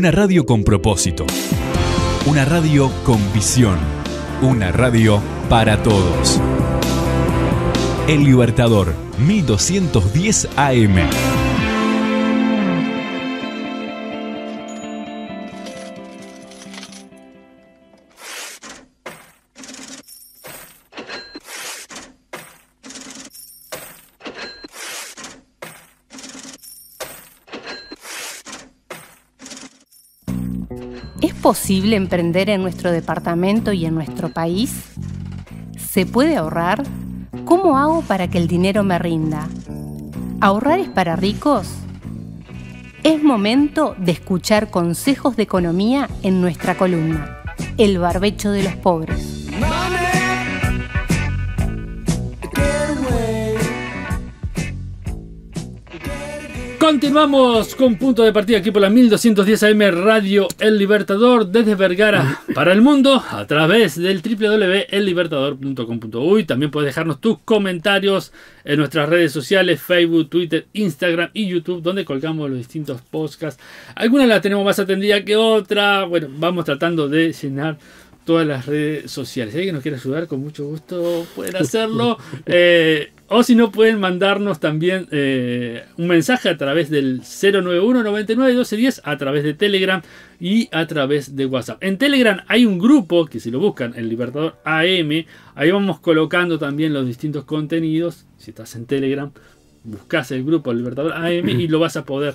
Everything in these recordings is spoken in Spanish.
Una radio con propósito. Una radio con visión. Una radio para todos. El Libertador, 1210 AM. posible emprender en nuestro departamento y en nuestro país? ¿Se puede ahorrar? ¿Cómo hago para que el dinero me rinda? ¿Ahorrar es para ricos? Es momento de escuchar consejos de economía en nuestra columna, El barbecho de los pobres. Continuamos con punto de partida aquí por la 1210 AM Radio El Libertador desde Vergara para el mundo a través del www.ellibertador.com.uy. También puedes dejarnos tus comentarios en nuestras redes sociales, Facebook, Twitter, Instagram y YouTube, donde colgamos los distintos podcasts. Algunas las tenemos más atendida que otras Bueno, vamos tratando de llenar todas las redes sociales. Si alguien nos quiere ayudar, con mucho gusto pueden hacerlo. Eh, o si no, pueden mandarnos también eh, un mensaje a través del 091 99 a través de Telegram y a través de WhatsApp. En Telegram hay un grupo que si lo buscan, el Libertador AM, ahí vamos colocando también los distintos contenidos. Si estás en Telegram, buscas el grupo Libertador AM y lo vas a poder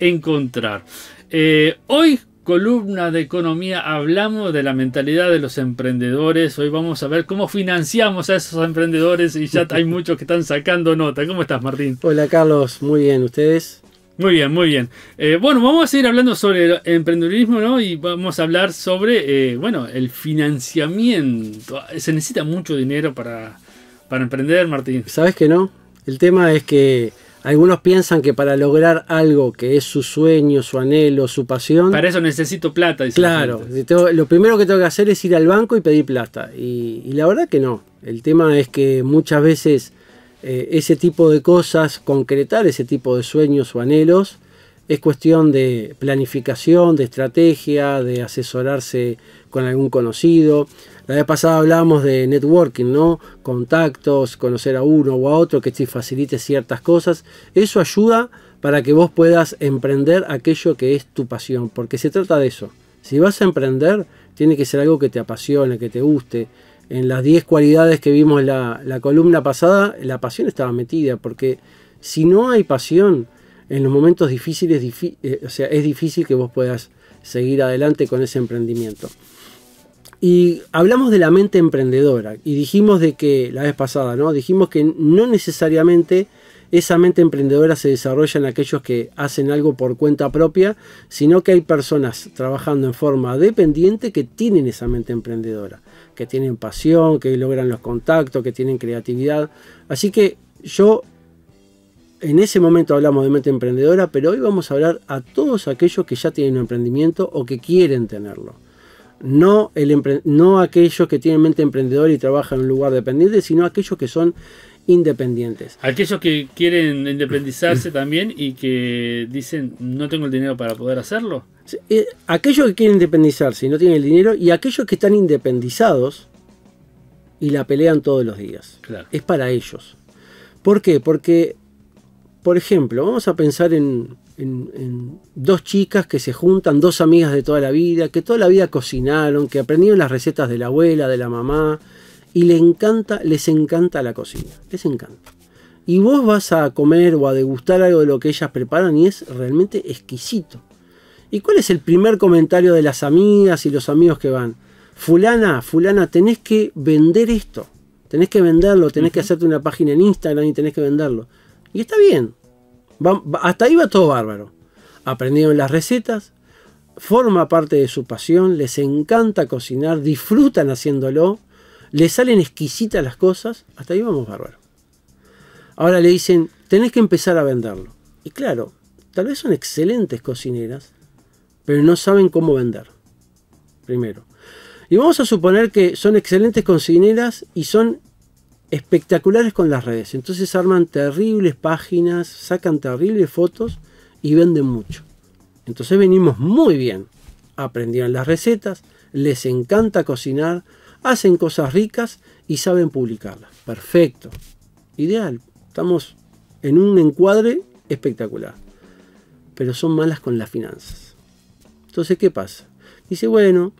encontrar. Eh, hoy columna de economía hablamos de la mentalidad de los emprendedores. Hoy vamos a ver cómo financiamos a esos emprendedores y ya hay muchos que están sacando nota. ¿Cómo estás, Martín? Hola, Carlos. Muy bien, ¿ustedes? Muy bien, muy bien. Eh, bueno, vamos a seguir hablando sobre el emprendedurismo, ¿no? Y vamos a hablar sobre, eh, bueno, el financiamiento. Se necesita mucho dinero para, para emprender, Martín. ¿Sabes que no? El tema es que algunos piensan que para lograr algo que es su sueño, su anhelo, su pasión. Para eso necesito plata, dice Claro, lo primero que tengo que hacer es ir al banco y pedir plata. Y, la verdad que no. El tema es que muchas veces eh, ese tipo de cosas, concretar ese tipo de sueños o anhelos, es cuestión de planificación, de estrategia, de asesorarse con algún conocido. La vez pasada hablábamos de networking, ¿no? Contactos, conocer a uno o a otro que te facilite ciertas cosas. Eso ayuda para que vos puedas emprender aquello que es tu pasión, porque se trata de eso. Si vas a emprender, tiene que ser algo que te apasione, que te guste. En las 10 cualidades que vimos la, la columna pasada, la pasión estaba metida, porque si no hay pasión, en los momentos difíciles, eh, o sea, es difícil que vos puedas seguir adelante con ese emprendimiento. Y hablamos de la mente emprendedora y dijimos de que la vez pasada, ¿no? Dijimos que no necesariamente esa mente emprendedora se desarrolla en aquellos que hacen algo por cuenta propia, sino que hay personas trabajando en forma dependiente que tienen esa mente emprendedora, que tienen pasión, que logran los contactos, que tienen creatividad. Así que yo en ese momento hablamos de mente emprendedora, pero hoy vamos a hablar a todos aquellos que ya tienen un emprendimiento o que quieren tenerlo. No, no aquellos que tienen mente emprendedora y trabajan en un lugar dependiente, sino aquellos que son independientes. Aquellos que quieren independizarse también y que dicen no tengo el dinero para poder hacerlo. Eh, aquellos que quieren independizarse y no tienen el dinero y aquellos que están independizados y la pelean todos los días. Es para ellos. ¿Por qué? Porque por ejemplo, vamos a pensar en, dos chicas que se juntan, dos amigas de toda la vida, que toda la vida cocinaron, que aprendieron las recetas de la abuela, de la mamá, y les encanta, les encanta la cocina, les encanta. Y vos vas a comer o a degustar algo de lo que ellas preparan y es realmente exquisito. ¿Y cuál es el primer comentario de las amigas y los amigos que van? Fulana, fulana, tenés que vender esto, tenés que venderlo, tenés que hacerte una página en Instagram y tenés que venderlo. Y está bien. hasta ahí va todo bárbaro. Aprendieron las recetas, forma parte de su pasión, les encanta cocinar, disfrutan haciéndolo, les salen exquisitas las cosas, hasta ahí vamos bárbaro. Ahora le dicen, tenés que empezar a venderlo. Y claro, tal vez son excelentes cocineras, pero no saben cómo vender. Primero. Y vamos a suponer que son excelentes cocineras y son espectaculares con las redes. Entonces arman terribles páginas, sacan terribles fotos y venden mucho. Entonces venimos muy bien. Aprendieron las recetas, les encanta cocinar, hacen cosas ricas y saben publicarlas. Perfecto. Ideal. Estamos en un encuadre espectacular. Pero son malas con las finanzas. Entonces, ¿qué pasa? Dice, bueno,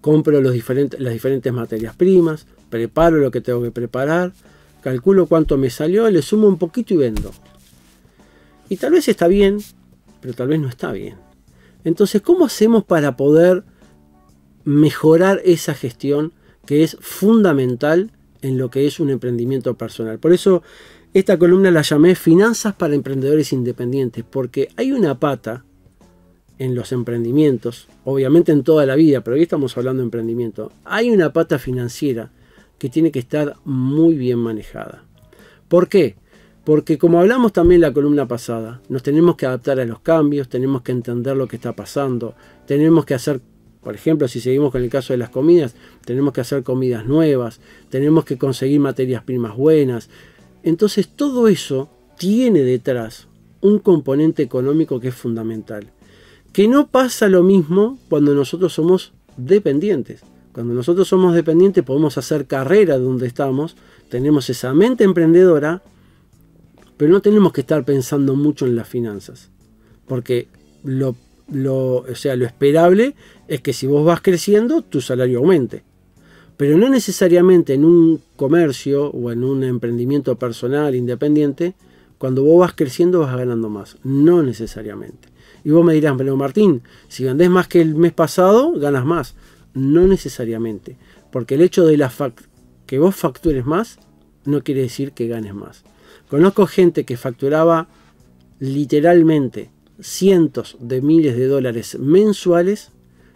compro los diferentes, las diferentes materias primas, preparo lo que tengo que preparar, calculo cuánto me salió, le sumo un poquito y vendo. Y tal vez está bien, pero tal vez no está bien. Entonces, ¿cómo hacemos para poder mejorar esa gestión que es fundamental en lo que es un emprendimiento personal? Por eso esta columna la llamé Finanzas para Emprendedores Independientes, porque hay una pata en los emprendimientos, obviamente en toda la vida, pero hoy estamos hablando de emprendimiento, hay una pata financiera que tiene que estar muy bien manejada. ¿Por qué? Porque como hablamos también en la columna pasada, nos tenemos que adaptar a los cambios, tenemos que entender lo que está pasando, tenemos que hacer, por ejemplo, si seguimos con el caso de las comidas, tenemos que hacer comidas nuevas, tenemos que conseguir materias primas buenas. Entonces todo eso tiene detrás un componente económico que es fundamental. Que no pasa lo mismo cuando nosotros somos dependientes. Cuando nosotros somos dependientes podemos hacer carrera donde estamos, tenemos esa mente emprendedora, pero no tenemos que estar pensando mucho en las finanzas, porque lo, sea, lo esperable es que si vos vas creciendo, tu salario aumente. Pero no necesariamente en un comercio o en un emprendimiento personal independiente, cuando vos vas creciendo vas ganando más, no necesariamente. Y vos me dirás, pero Martín, si vendés más que el mes pasado, ganas más. No necesariamente, porque el hecho de la que vos factures más no quiere decir que ganes más. Conozco gente que facturaba literalmente cientos de miles de dólares mensuales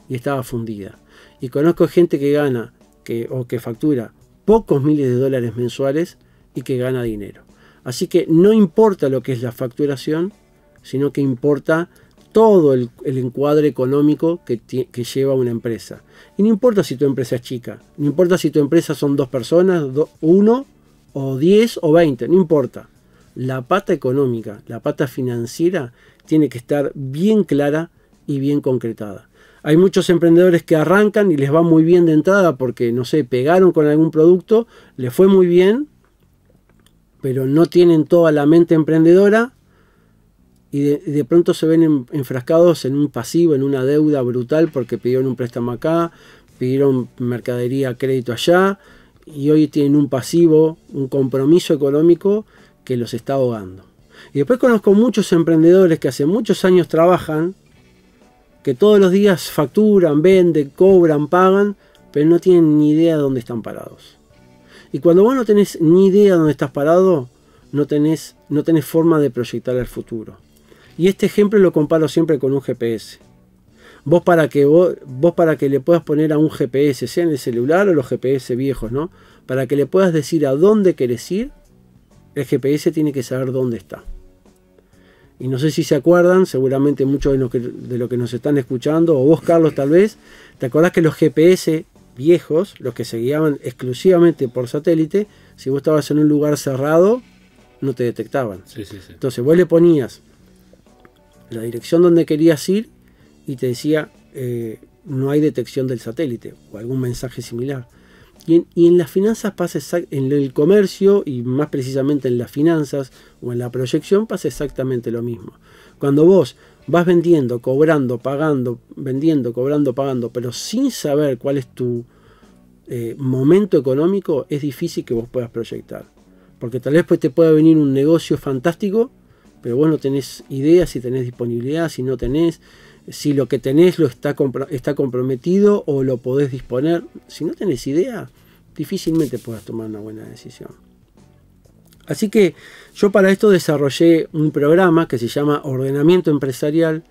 y estaba fundida. Y conozco gente que gana que, o que factura pocos miles de dólares mensuales y que gana dinero. Así que no importa lo que es la facturación, sino que importa todo el, encuadre económico que, lleva una empresa. Y no importa si tu empresa es chica, no importa si tu empresa son dos personas, uno o diez o veinte, no importa. La pata económica, la pata financiera, tiene que estar bien clara y bien concretada. Hay muchos emprendedores que arrancan y les va muy bien de entrada porque, no sé, pegaron con algún producto, les fue muy bien, pero no tienen toda la mente emprendedora y de, pronto se ven enfrascados en un pasivo, en una deuda brutal porque pidieron un préstamo acá, pidieron mercadería crédito allá y hoy tienen un pasivo, un compromiso económico que los está ahogando. Y después conozco muchos emprendedores que hace muchos años trabajan, que todos los días facturan, venden, cobran, pagan, pero no tienen ni idea de dónde están parados. Y cuando vos no tenés ni idea de dónde estás parado, no tenés, no tenés forma de proyectar el futuro. Y este ejemplo lo comparo siempre con un GPS. Vos para que vos, para que le puedas poner a un GPS, sea en el celular o los GPS viejos, ¿no? Para que le puedas decir a dónde querés ir, el GPS tiene que saber dónde está. Y no sé si se acuerdan, seguramente muchos de los que, nos están escuchando, o vos Carlos tal vez, ¿te acordás que los GPS viejos, los que se guiaban exclusivamente por satélite, si vos estabas en un lugar cerrado, no te detectaban. Entonces vos le ponías la dirección donde querías ir y te decía eh, no hay detección del satélite o algún mensaje similar. Y en, las finanzas pasa exactamente, en el comercio y más precisamente en las finanzas o en la proyección pasa exactamente lo mismo. Cuando vos vas vendiendo, cobrando, pagando, vendiendo, cobrando, pagando, pero sin saber cuál es tu eh, momento económico, es difícil que vos puedas proyectar. Porque tal vez pues, te pueda venir un negocio fantástico pero vos no tenés idea si tenés disponibilidad, si no tenés, si lo que tenés lo está, está comprometido o lo podés disponer. Si no tenés idea, difícilmente puedas tomar una buena decisión. Así que yo para esto desarrollé un programa que se llama Ordenamiento Empresarial.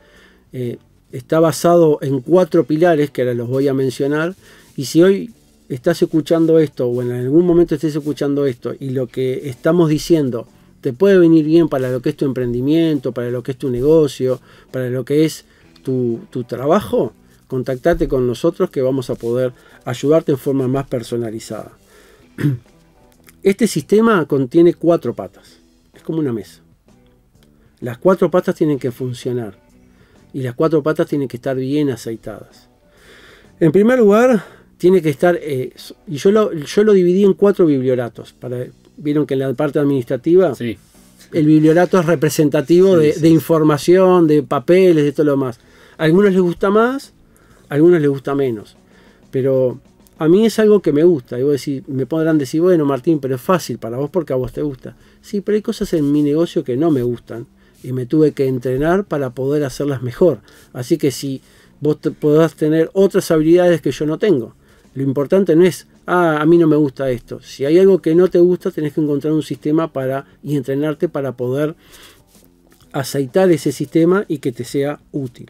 Eh, está basado en cuatro pilares que ahora los voy a mencionar. Y si hoy estás escuchando esto o en algún momento estés escuchando esto y lo que estamos diciendo te puede venir bien para lo que es tu emprendimiento, para lo que es tu negocio, para lo que es tu, trabajo, contactate con nosotros que vamos a poder ayudarte en forma más personalizada. Este sistema contiene cuatro patas, es como una mesa. Las cuatro patas tienen que funcionar y las cuatro patas tienen que estar bien aceitadas. En primer lugar, tiene que estar, eh, y yo lo, yo lo dividí en cuatro biblioratos para, vieron que en la parte administrativa el bibliolato es representativo de, información, de papeles, de todo lo más. A algunos les gusta más, a algunos les gusta menos. Pero a mí es algo que me gusta. Y me podrán decir, bueno, Martín, pero es fácil para vos porque a vos te gusta. Sí, pero hay cosas en mi negocio que no me gustan y me tuve que entrenar para poder hacerlas mejor. Así que si vos podás tener otras habilidades que yo no tengo. Lo importante no es ah, a mí no me gusta esto. Si hay algo que no te gusta, tenés que encontrar un sistema para y entrenarte para poder aceitar ese sistema y que te sea útil.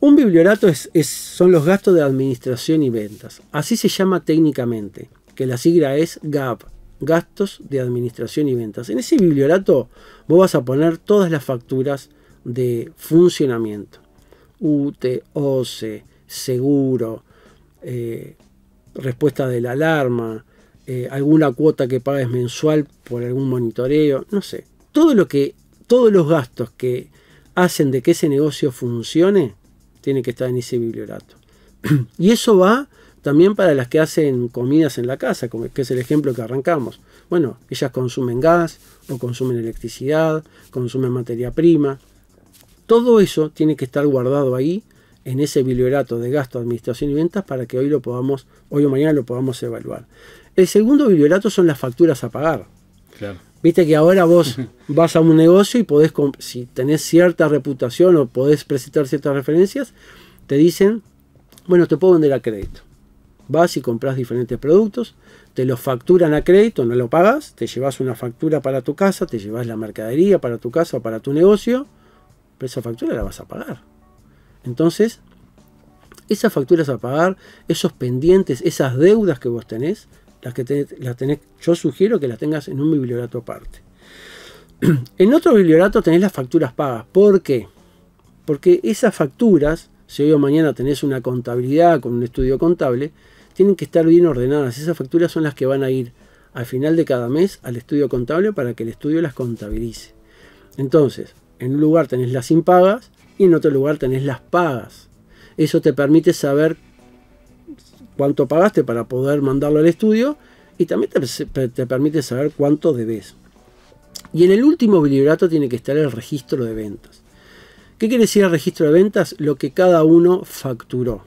Un bibliorato es, son los gastos de administración y ventas. Así se llama técnicamente, que la sigla es GAP, gastos de administración y ventas. En ese bibliorato vos vas a poner todas las facturas de funcionamiento. UT, OCE, seguro, eh, respuesta de la alarma, eh, alguna cuota que pagues mensual por algún monitoreo, no sé. Todo lo que, todos los gastos que hacen de que ese negocio funcione, tiene que estar en ese bibliorato. y eso va también para las que hacen comidas en la casa, como que es el ejemplo que arrancamos. Bueno, ellas consumen gas o consumen electricidad, consumen materia prima. Todo eso tiene que estar guardado ahí en ese bibliorato de gasto, administración y ventas para que hoy lo podamos, hoy o mañana lo podamos evaluar. El segundo bibliorato son las facturas a pagar. Viste que ahora vos vas a un negocio y podés, si tenés cierta reputación o podés presentar ciertas referencias, te dicen, bueno, te puedo vender a crédito. Vas y compras diferentes productos, te los facturan a crédito, no lo pagas, te llevas una factura para tu casa, te llevas la mercadería para tu casa o para tu negocio, pero esa factura la vas a pagar. Entonces, esas facturas a pagar, esos pendientes, esas deudas que vos tenés, las que tenés, yo sugiero que las tengas en un bibliorato aparte. En otro bibliorato tenés las facturas pagas. ¿Por qué? Porque esas facturas, si hoy o mañana tenés una contabilidad con un estudio contable, tienen que estar bien ordenadas. Esas facturas son las que van a ir al final de cada mes al estudio contable para que el estudio las contabilice. Entonces, en un lugar tenés las impagas y en otro lugar tenés las pagas. Eso te permite saber cuánto pagaste para poder mandarlo al estudio y también te, permite saber cuánto debes. Y en el último bibliorato tiene que estar el registro de ventas. ¿Qué quiere decir el registro de ventas? Lo que cada uno facturó.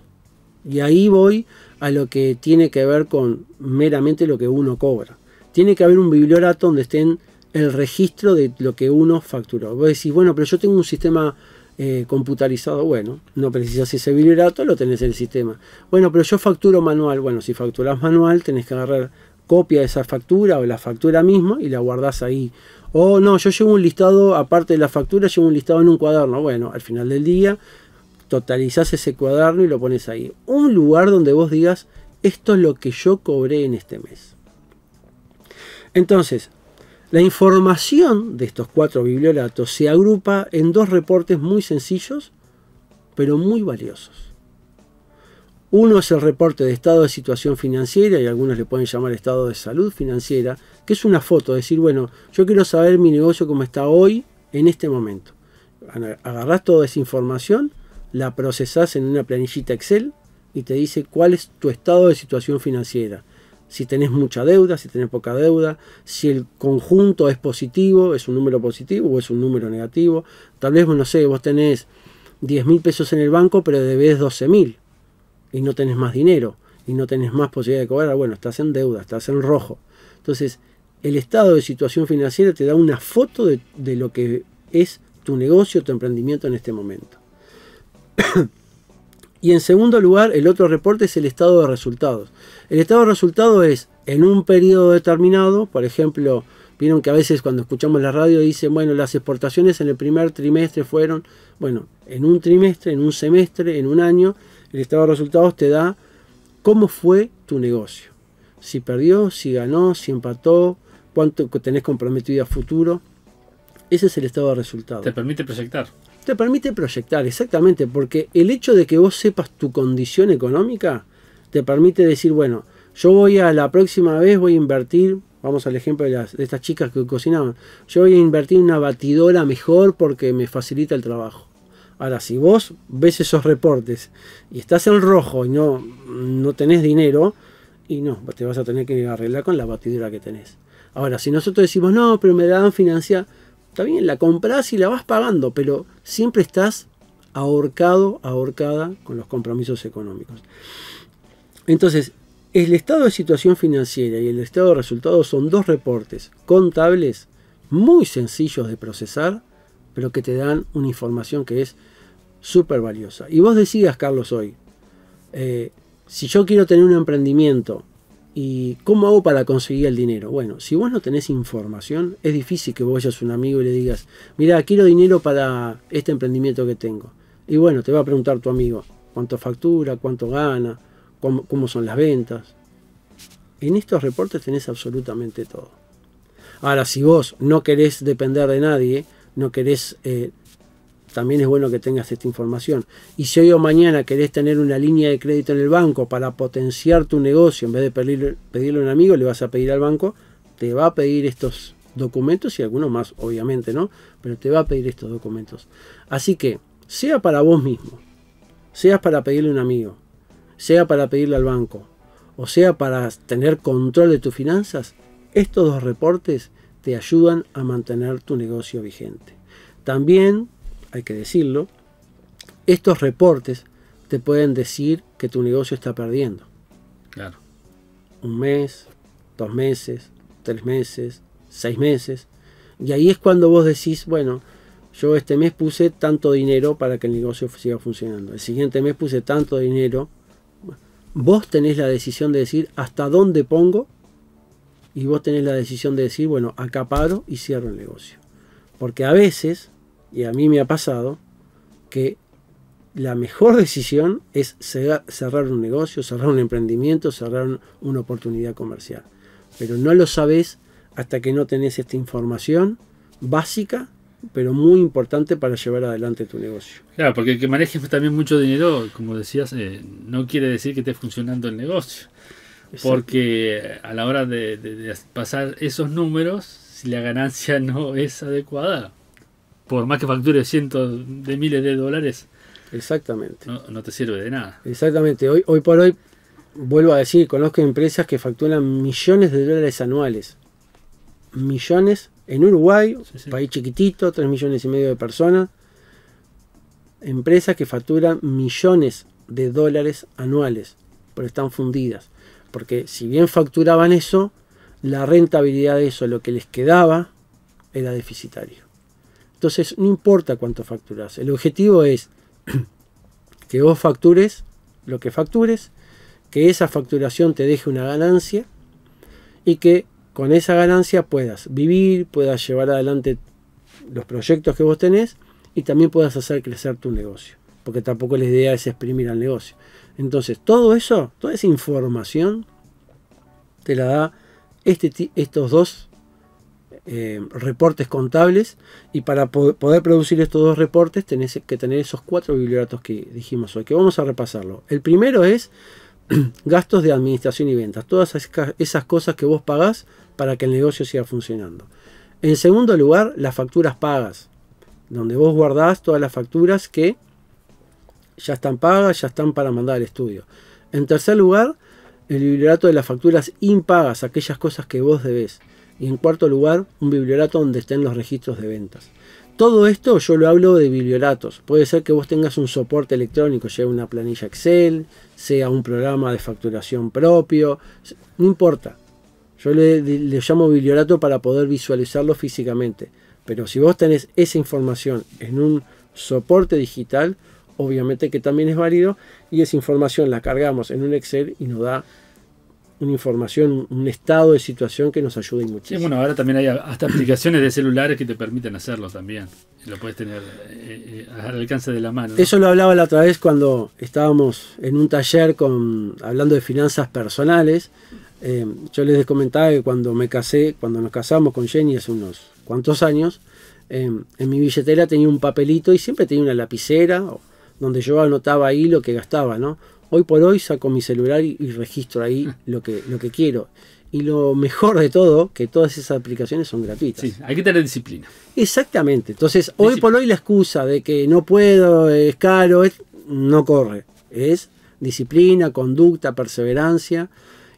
Y ahí voy a lo que tiene que ver con meramente lo que uno cobra. Tiene que haber un bibliorato donde estén el registro de lo que uno facturó. Vos decís, bueno, pero yo tengo un sistema eh, computarizado, bueno, no precisas ese vibrato, lo tenés en el sistema. Bueno, pero yo facturo manual. Bueno, si facturas manual, tenés que agarrar copia de esa factura o la factura misma y la guardás ahí. O no, yo llevo un listado, aparte de la factura, llevo un listado en un cuaderno. Bueno, al final del día, totalizás ese cuaderno y lo pones ahí. Un lugar donde vos digas, esto es lo que yo cobré en este mes. Entonces, la información de estos cuatro bibliolatos se agrupa en dos reportes muy sencillos, pero muy valiosos. Uno es el reporte de estado de situación financiera, y algunos le pueden llamar estado de salud financiera, que es una foto, decir, bueno, yo quiero saber mi negocio cómo está hoy, en este momento. Agarrás toda esa información, la procesás en una planillita Excel y te dice cuál es tu estado de situación financiera si tenés mucha deuda, si tenés poca deuda, si el conjunto es positivo, es un número positivo o es un número negativo. Tal vez, no sé, vos tenés 10 mil pesos en el banco, pero debes 12 mil y no tenés más dinero y no tenés más posibilidad de cobrar. Bueno, estás en deuda, estás en rojo. Entonces, el estado de situación financiera te da una foto de, de lo que es tu negocio, tu emprendimiento en este momento. Y en segundo lugar, el otro reporte es el estado de resultados. El estado de resultados es en un periodo determinado, por ejemplo, vieron que a veces cuando escuchamos la radio dicen, bueno, las exportaciones en el primer trimestre fueron, bueno, en un trimestre, en un semestre, en un año, el estado de resultados te da cómo fue tu negocio. Si perdió, si ganó, si empató, cuánto tenés comprometido a futuro. Ese es el estado de resultados. Te permite proyectar te permite proyectar, exactamente, porque el hecho de que vos sepas tu condición económica te permite decir, bueno, yo voy a la próxima vez, voy a invertir, vamos al ejemplo de, estas chicas que cocinaban, yo voy a invertir en una batidora mejor porque me facilita el trabajo. Ahora, si vos ves esos reportes y estás en rojo y no, no tenés dinero, y no, te vas a tener que arreglar con la batidora que tenés. Ahora, si nosotros decimos, no, pero me dan financia. Está bien, la compras y la vas pagando, pero siempre estás ahorcado, ahorcada con los compromisos económicos. Entonces, el estado de situación financiera y el estado de resultados son dos reportes contables muy sencillos de procesar, pero que te dan una información que es súper valiosa. Y vos decías, Carlos, hoy, eh, si yo quiero tener un emprendimiento ¿Y cómo hago para conseguir el dinero? Bueno, si vos no tenés información, es difícil que vos vayas a un amigo y le digas, mira, quiero dinero para este emprendimiento que tengo. Y bueno, te va a preguntar tu amigo, ¿cuánto factura? ¿Cuánto gana? ¿Cómo, son las ventas? En estos reportes tenés absolutamente todo. Ahora, si vos no querés depender de nadie, no querés eh, también es bueno que tengas esta información. Y si hoy o mañana querés tener una línea de crédito en el banco para potenciar tu negocio, en vez de pedir, pedirle a un amigo, le vas a pedir al banco, te va a pedir estos documentos y algunos más, obviamente, ¿no? Pero te va a pedir estos documentos. Así que, sea para vos mismo, sea para pedirle a un amigo, sea para pedirle al banco, o sea para tener control de tus finanzas, estos dos reportes te ayudan a mantener tu negocio vigente. También hay que decirlo, estos reportes te pueden decir que tu negocio está perdiendo. Claro. Un mes, dos meses, tres meses, seis meses. Y ahí es cuando vos decís, bueno, yo este mes puse tanto dinero para que el negocio siga funcionando. El siguiente mes puse tanto dinero. Vos tenés la decisión de decir hasta dónde pongo y vos tenés la decisión de decir, bueno, acá paro y cierro el negocio. Porque a veces y a mí me ha pasado, que la mejor decisión es cerrar un negocio, cerrar un emprendimiento, cerrar una oportunidad comercial. Pero no lo sabes hasta que no tenés esta información básica, pero muy importante para llevar adelante tu negocio. Claro, porque que manejes también mucho dinero, como decías, eh, no quiere decir que esté funcionando el negocio. Porque a la hora de pasar esos números, si la ganancia no es adecuada, por más que facture cientos de miles de dólares, exactamente no, te sirve de nada. Exactamente, hoy, hoy por hoy, vuelvo a decir, conozco empresas que facturan millones de dólares anuales. Millones en Uruguay, país chiquitito, 3 millones y medio de personas. Empresas que facturan millones de dólares anuales, pero están fundidas. Porque si bien facturaban eso, la rentabilidad de eso, lo que les quedaba, era deficitario. Entonces, no importa cuánto facturas. El objetivo es que vos factures lo que factures, que esa facturación te deje una ganancia y que con esa ganancia puedas vivir, puedas llevar adelante los proyectos que vos tenés y también puedas hacer crecer tu negocio. Porque tampoco la idea es exprimir al negocio. Entonces, todo eso, toda esa información, te la da este, estos dos eh, reportes contables y para poder producir estos dos reportes tenés que tener esos cuatro bibliodatos que dijimos hoy, que vamos a repasarlo. El primero es gastos de administración y ventas, todas esas cosas que vos pagás para que el negocio siga funcionando. En segundo lugar, las facturas pagas, donde vos guardás todas las facturas que ya están pagas, ya están para mandar al estudio. En tercer lugar, el liberato de las facturas impagas, aquellas cosas que vos debés. Y en cuarto lugar, un bibliorato donde estén los registros de ventas. Todo esto yo lo hablo de bibliolatos. Puede ser que vos tengas un soporte electrónico, sea una planilla Excel, sea un programa de facturación propio, no importa. Yo le, llamo bibliorato para poder visualizarlo físicamente. Pero si vos tenés esa información en un soporte digital, obviamente que también es válido y esa información la cargamos en un Excel y nos da una información, un estado de situación que nos ayude muchísimo. Y bueno, ahora también hay hasta aplicaciones de celulares que te permiten hacerlo también. Lo puedes tener eh, eh, al alcance de la mano. Eso lo hablaba la otra vez cuando estábamos en un taller con, hablando de finanzas personales. Eh, yo les comentaba que cuando me casé, cuando nos casamos con Jenny hace unos cuantos años, en mi billetera tenía un papelito y siempre tenía una lapicera donde yo anotaba ahí lo que gastaba, ¿no? Hoy por hoy saco mi celular y, registro ahí mm. lo que, lo que quiero. Y lo mejor de todo, que todas esas aplicaciones son gratuitas. Sí, hay que tener disciplina. Exactamente. Entonces, hoy por hoy la excusa de que no puedo, es caro, es, no corre. Es disciplina, conducta, perseverancia.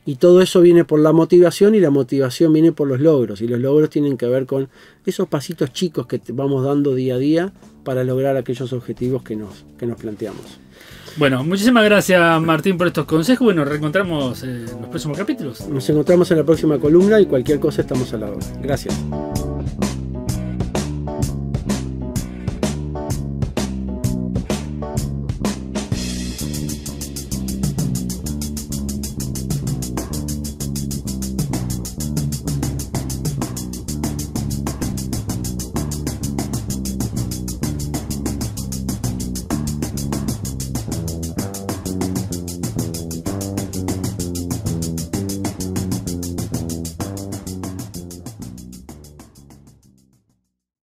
Y todo eso viene por la motivación y la motivación viene por los logros. Y los logros tienen que ver con esos pasitos chicos que vamos dando día a día para lograr aquellos objetivos que nos, que nos planteamos. Bueno, muchísimas gracias Martín por estos consejos. Bueno, nos reencontramos eh, en los próximos capítulos. Nos encontramos en la próxima columna y cualquier cosa estamos a la lado. Gracias.